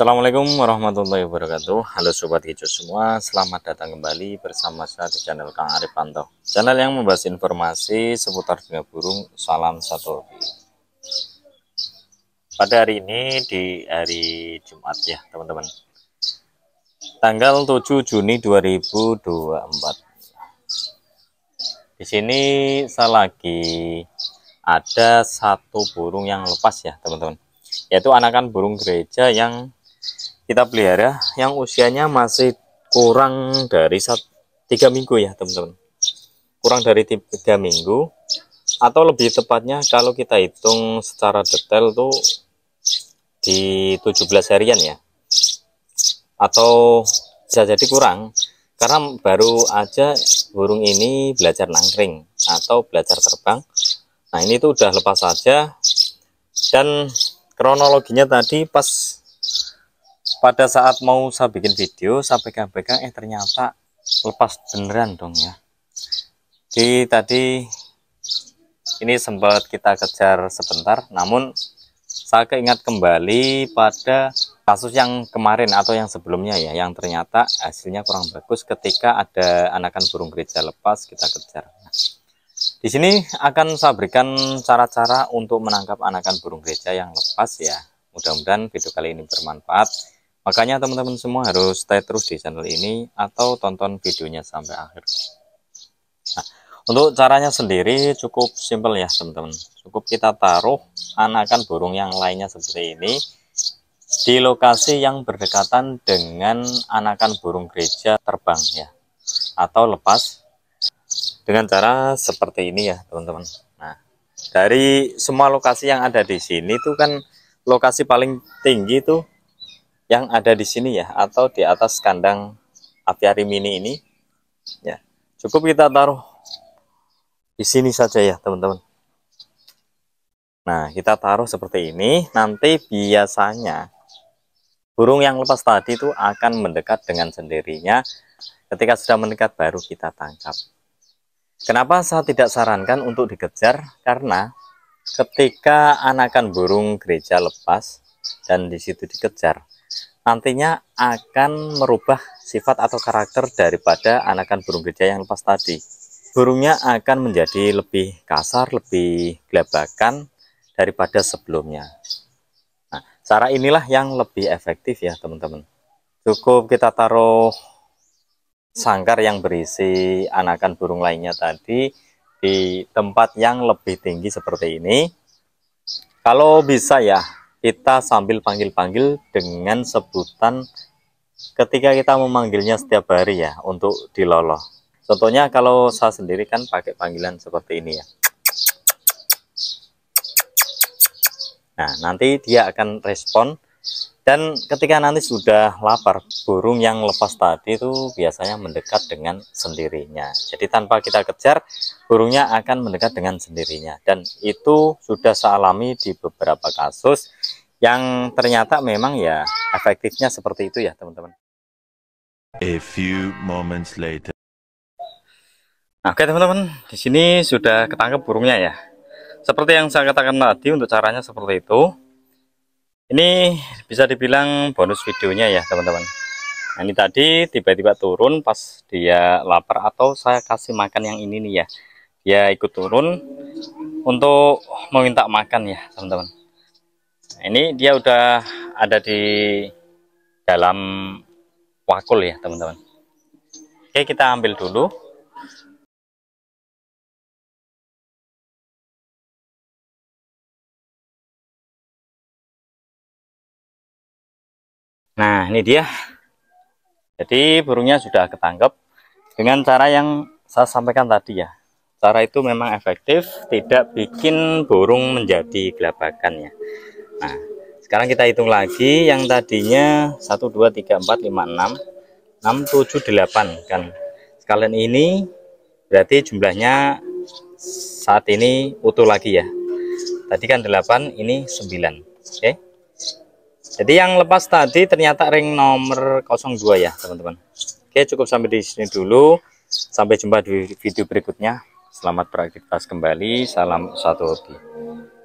Assalamualaikum warahmatullahi wabarakatuh Halo Sobat Hijau semua Selamat datang kembali bersama saya di channel Kang Arif Panto Channel yang membahas informasi seputar dunia burung Salam satu Pada hari ini di hari Jumat ya teman-teman Tanggal 7 Juni 2024 Di sini saya lagi ada satu burung yang lepas ya teman-teman yaitu anakan burung gereja yang kita pelihara yang usianya masih kurang dari tiga minggu ya teman-teman kurang dari tiga minggu atau lebih tepatnya kalau kita hitung secara detail tuh di 17 harian ya atau bisa jadi kurang karena baru aja burung ini belajar nangkring atau belajar terbang nah ini tuh udah lepas saja dan kronologinya tadi pas pada saat mau saya bikin video saya pegang-pegang eh ternyata lepas beneran dong ya jadi tadi ini sempat kita kejar sebentar namun saya keingat kembali pada kasus yang kemarin atau yang sebelumnya ya yang ternyata hasilnya kurang bagus ketika ada anakan burung gereja lepas kita kejar nah, di sini akan saya berikan cara-cara untuk menangkap anakan burung gereja yang lepas ya mudah-mudahan video kali ini bermanfaat Makanya teman-teman semua harus stay terus di channel ini atau tonton videonya sampai akhir. Nah, untuk caranya sendiri cukup simple ya teman-teman. Cukup kita taruh anakan burung yang lainnya seperti ini di lokasi yang berdekatan dengan anakan burung gereja terbang ya atau lepas dengan cara seperti ini ya teman-teman. Nah, dari semua lokasi yang ada di sini itu kan lokasi paling tinggi tuh yang ada di sini ya atau di atas kandang apiari mini ini ya cukup kita taruh di sini saja ya teman-teman nah kita taruh seperti ini nanti biasanya burung yang lepas tadi itu akan mendekat dengan sendirinya ketika sudah mendekat baru kita tangkap kenapa saya tidak sarankan untuk dikejar karena ketika anakan burung gereja lepas dan di situ dikejar nantinya akan merubah sifat atau karakter daripada anakan burung gereja yang lepas tadi. Burungnya akan menjadi lebih kasar, lebih gelabakan daripada sebelumnya. Nah, cara inilah yang lebih efektif ya teman-teman. Cukup kita taruh sangkar yang berisi anakan burung lainnya tadi di tempat yang lebih tinggi seperti ini. Kalau bisa ya kita sambil panggil-panggil dengan sebutan ketika kita memanggilnya setiap hari ya untuk diloloh contohnya kalau saya sendiri kan pakai panggilan seperti ini ya nah nanti dia akan respon dan ketika nanti sudah lapar, burung yang lepas tadi itu biasanya mendekat dengan sendirinya. Jadi tanpa kita kejar, burungnya akan mendekat dengan sendirinya. Dan itu sudah saya alami di beberapa kasus yang ternyata memang ya efektifnya seperti itu ya teman-teman. A few moments later. Oke teman-teman, di sini sudah ketangkep burungnya ya. Seperti yang saya katakan tadi untuk caranya seperti itu ini bisa dibilang bonus videonya ya teman-teman nah, ini tadi tiba-tiba turun pas dia lapar atau saya kasih makan yang ini nih ya dia ikut turun untuk meminta makan ya teman-teman nah, ini dia udah ada di dalam wakul ya teman-teman oke kita ambil dulu Nah, ini dia. Jadi burungnya sudah ketangkep dengan cara yang saya sampaikan tadi ya. Cara itu memang efektif, tidak bikin burung menjadi gelabakan ya. Nah, sekarang kita hitung lagi yang tadinya 1 2 3 4 5 6 6 7 8 kan. Sekalian ini berarti jumlahnya saat ini utuh lagi ya. Tadi kan 8, ini 9. Oke. Okay? jadi yang lepas tadi ternyata ring nomor 02 ya teman-teman oke cukup sampai di sini dulu sampai jumpa di video berikutnya selamat beraktivitas kembali salam satu hobi